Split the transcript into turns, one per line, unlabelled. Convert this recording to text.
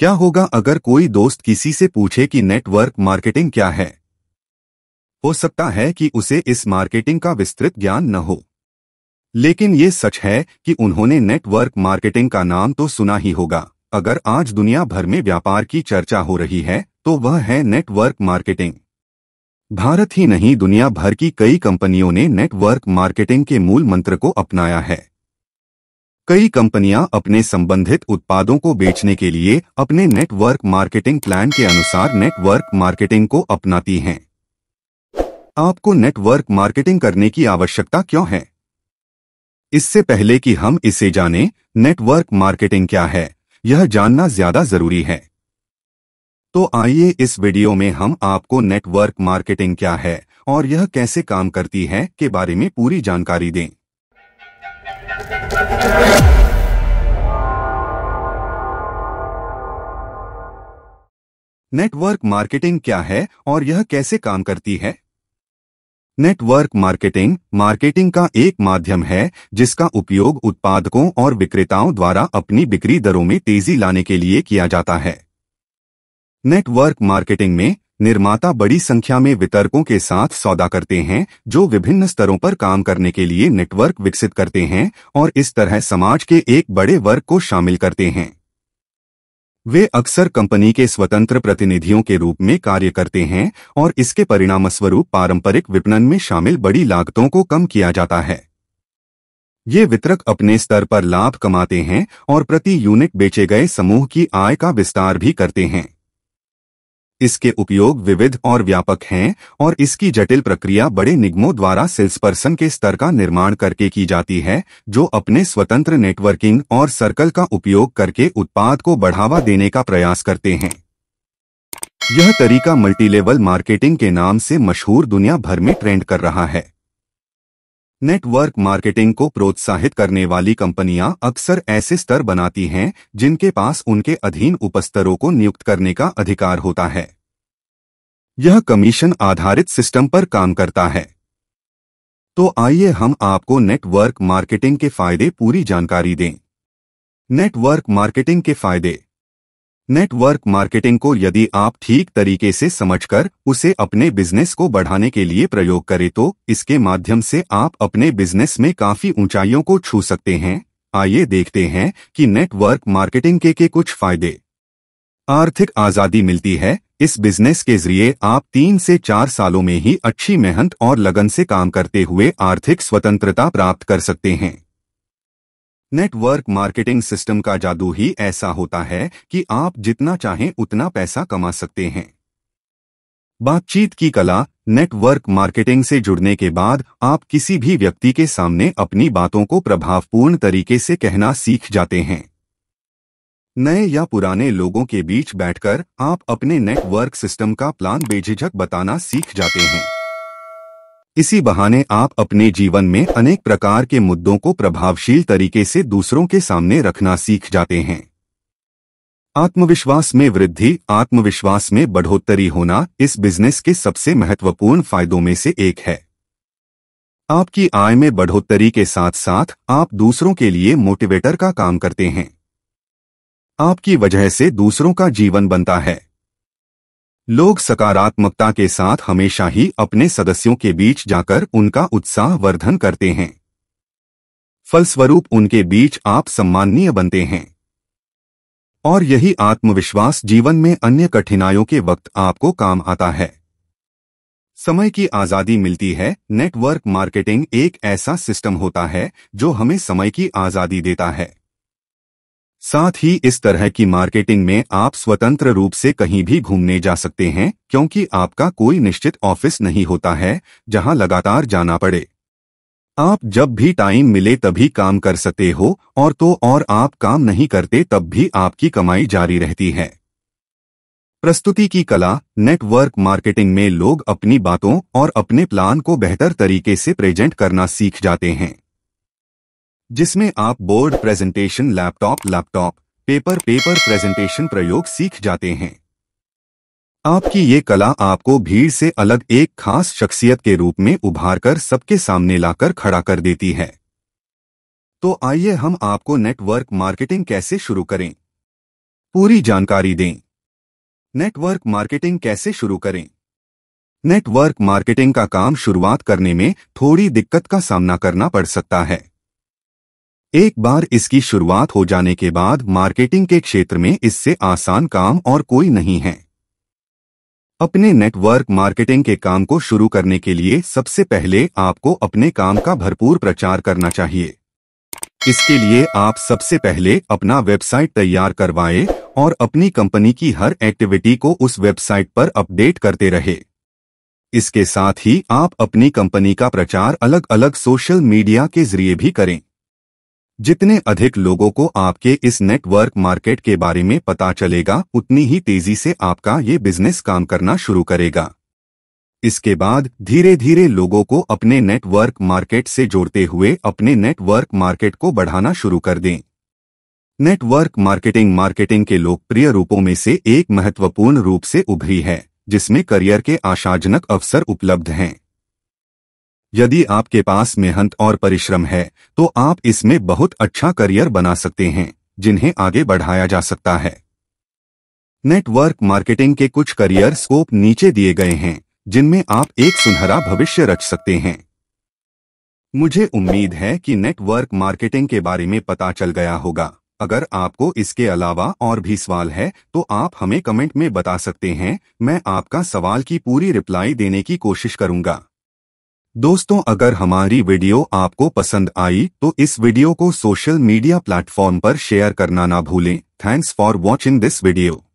क्या होगा अगर कोई दोस्त किसी से पूछे कि नेटवर्क मार्केटिंग क्या है हो सकता है कि उसे इस मार्केटिंग का विस्तृत ज्ञान न हो लेकिन ये सच है कि उन्होंने नेटवर्क मार्केटिंग का नाम तो सुना ही होगा अगर आज दुनिया भर में व्यापार की चर्चा हो रही है तो वह है नेटवर्क मार्केटिंग भारत ही नहीं दुनिया भर की कई कंपनियों ने नेटवर्क मार्केटिंग के मूल मंत्र को अपनाया है कई कंपनियां अपने संबंधित उत्पादों को बेचने के लिए अपने नेटवर्क मार्केटिंग प्लान के अनुसार नेटवर्क मार्केटिंग को अपनाती हैं आपको नेटवर्क मार्केटिंग करने की आवश्यकता क्यों है इससे पहले कि हम इसे जानें नेटवर्क मार्केटिंग क्या है यह जानना ज्यादा जरूरी है तो आइए इस वीडियो में हम आपको नेटवर्क मार्केटिंग क्या है और यह कैसे काम करती है के बारे में पूरी जानकारी दें नेटवर्क मार्केटिंग क्या है और यह कैसे काम करती है नेटवर्क मार्केटिंग मार्केटिंग का एक माध्यम है जिसका उपयोग उत्पादकों और विक्रेताओं द्वारा अपनी बिक्री दरों में तेजी लाने के लिए किया जाता है नेटवर्क मार्केटिंग में निर्माता बड़ी संख्या में वितरकों के साथ सौदा करते हैं जो विभिन्न स्तरों पर काम करने के लिए नेटवर्क विकसित करते हैं और इस तरह समाज के एक बड़े वर्ग को शामिल करते हैं वे अक्सर कंपनी के स्वतंत्र प्रतिनिधियों के रूप में कार्य करते हैं और इसके परिणामस्वरूप पारंपरिक विपणन में शामिल बड़ी लागतों को कम किया जाता है ये वितरक अपने स्तर पर लाभ कमाते हैं और प्रति यूनिट बेचे गए समूह की आय का विस्तार भी करते हैं इसके उपयोग विविध और व्यापक हैं और इसकी जटिल प्रक्रिया बड़े निगमों द्वारा सेल्सपर्सन के स्तर का निर्माण करके की जाती है जो अपने स्वतंत्र नेटवर्किंग और सर्कल का उपयोग करके उत्पाद को बढ़ावा देने का प्रयास करते हैं यह तरीका मल्टीलेवल मार्केटिंग के नाम से मशहूर दुनिया भर में ट्रेंड कर रहा है नेटवर्क मार्केटिंग को प्रोत्साहित करने वाली कंपनियां अक्सर ऐसे स्तर बनाती हैं जिनके पास उनके अधीन उपस्तरों को नियुक्त करने का अधिकार होता है यह कमीशन आधारित सिस्टम पर काम करता है तो आइए हम आपको नेटवर्क मार्केटिंग के फायदे पूरी जानकारी दें नेटवर्क मार्केटिंग के फायदे नेटवर्क मार्केटिंग को यदि आप ठीक तरीके से समझकर उसे अपने बिजनेस को बढ़ाने के लिए प्रयोग करें तो इसके माध्यम से आप अपने बिजनेस में काफी ऊंचाइयों को छू सकते हैं आइए देखते हैं कि नेटवर्क मार्केटिंग के, के कुछ फायदे आर्थिक आजादी मिलती है इस बिजनेस के जरिए आप तीन से चार सालों में ही अच्छी मेहनत और लगन से काम करते हुए आर्थिक स्वतंत्रता प्राप्त कर सकते हैं नेटवर्क मार्केटिंग सिस्टम का जादू ही ऐसा होता है कि आप जितना चाहें उतना पैसा कमा सकते हैं बातचीत की कला नेटवर्क मार्केटिंग से जुड़ने के बाद आप किसी भी व्यक्ति के सामने अपनी बातों को प्रभावपूर्ण तरीके से कहना सीख जाते हैं नए या पुराने लोगों के बीच बैठकर आप अपने नेटवर्क सिस्टम का प्लान बेझिझक बताना सीख जाते हैं इसी बहाने आप अपने जीवन में अनेक प्रकार के मुद्दों को प्रभावशील तरीके से दूसरों के सामने रखना सीख जाते हैं आत्मविश्वास में वृद्धि आत्मविश्वास में बढ़ोतरी होना इस बिजनेस के सबसे महत्वपूर्ण फायदों में से एक है आपकी आय में बढ़ोतरी के साथ साथ आप दूसरों के लिए मोटिवेटर का काम करते हैं आपकी वजह से दूसरों का जीवन बनता है लोग सकारात्मकता के साथ हमेशा ही अपने सदस्यों के बीच जाकर उनका उत्साह वर्धन करते हैं फलस्वरूप उनके बीच आप सम्माननीय बनते हैं और यही आत्मविश्वास जीवन में अन्य कठिनाइयों के वक्त आपको काम आता है समय की आज़ादी मिलती है नेटवर्क मार्केटिंग एक ऐसा सिस्टम होता है जो हमें समय की आज़ादी देता है साथ ही इस तरह की मार्केटिंग में आप स्वतंत्र रूप से कहीं भी घूमने जा सकते हैं क्योंकि आपका कोई निश्चित ऑफिस नहीं होता है जहां लगातार जाना पड़े आप जब भी टाइम मिले तभी काम कर सकते हो और तो और आप काम नहीं करते तब भी आपकी कमाई जारी रहती है प्रस्तुति की कला नेटवर्क मार्केटिंग में लोग अपनी बातों और अपने प्लान को बेहतर तरीके से प्रेजेंट करना सीख जाते हैं जिसमें आप board presentation laptop laptop paper paper presentation प्रयोग सीख जाते हैं आपकी ये कला आपको भीड़ से अलग एक खास शख्सियत के रूप में उभारकर सबके सामने लाकर खड़ा कर देती है तो आइए हम आपको नेटवर्क मार्केटिंग कैसे शुरू करें पूरी जानकारी दें नेटवर्क मार्केटिंग कैसे शुरू करें नेटवर्क मार्केटिंग का काम शुरुआत करने में थोड़ी दिक्कत का सामना करना पड़ सकता है एक बार इसकी शुरुआत हो जाने के बाद मार्केटिंग के क्षेत्र में इससे आसान काम और कोई नहीं है अपने नेटवर्क मार्केटिंग के काम को शुरू करने के लिए सबसे पहले आपको अपने काम का भरपूर प्रचार करना चाहिए इसके लिए आप सबसे पहले अपना वेबसाइट तैयार करवाएं और अपनी कंपनी की हर एक्टिविटी को उस वेबसाइट पर अपडेट करते रहे इसके साथ ही आप अपनी कंपनी का प्रचार अलग अलग सोशल मीडिया के जरिए भी करें जितने अधिक लोगों को आपके इस नेटवर्क मार्केट के बारे में पता चलेगा उतनी ही तेजी से आपका ये बिजनेस काम करना शुरू करेगा इसके बाद धीरे धीरे लोगों को अपने नेटवर्क मार्केट से जोड़ते हुए अपने नेटवर्क मार्केट को बढ़ाना शुरू कर दें नेटवर्क मार्केटिंग मार्केटिंग के लोकप्रिय रूपों में से एक महत्वपूर्ण रूप से उभरी है जिसमें करियर के आशाजनक अवसर उपलब्ध हैं यदि आपके पास मेहनत और परिश्रम है तो आप इसमें बहुत अच्छा करियर बना सकते हैं जिन्हें आगे बढ़ाया जा सकता है नेटवर्क मार्केटिंग के कुछ करियर स्कोप नीचे दिए गए हैं जिनमें आप एक सुनहरा भविष्य रच सकते हैं मुझे उम्मीद है कि नेटवर्क मार्केटिंग के बारे में पता चल गया होगा अगर आपको इसके अलावा और भी सवाल है तो आप हमें कमेंट में बता सकते हैं मैं आपका सवाल की पूरी रिप्लाई देने की कोशिश करूंगा दोस्तों अगर हमारी वीडियो आपको पसंद आई तो इस वीडियो को सोशल मीडिया प्लेटफॉर्म पर शेयर करना ना भूलें thanks for watching this video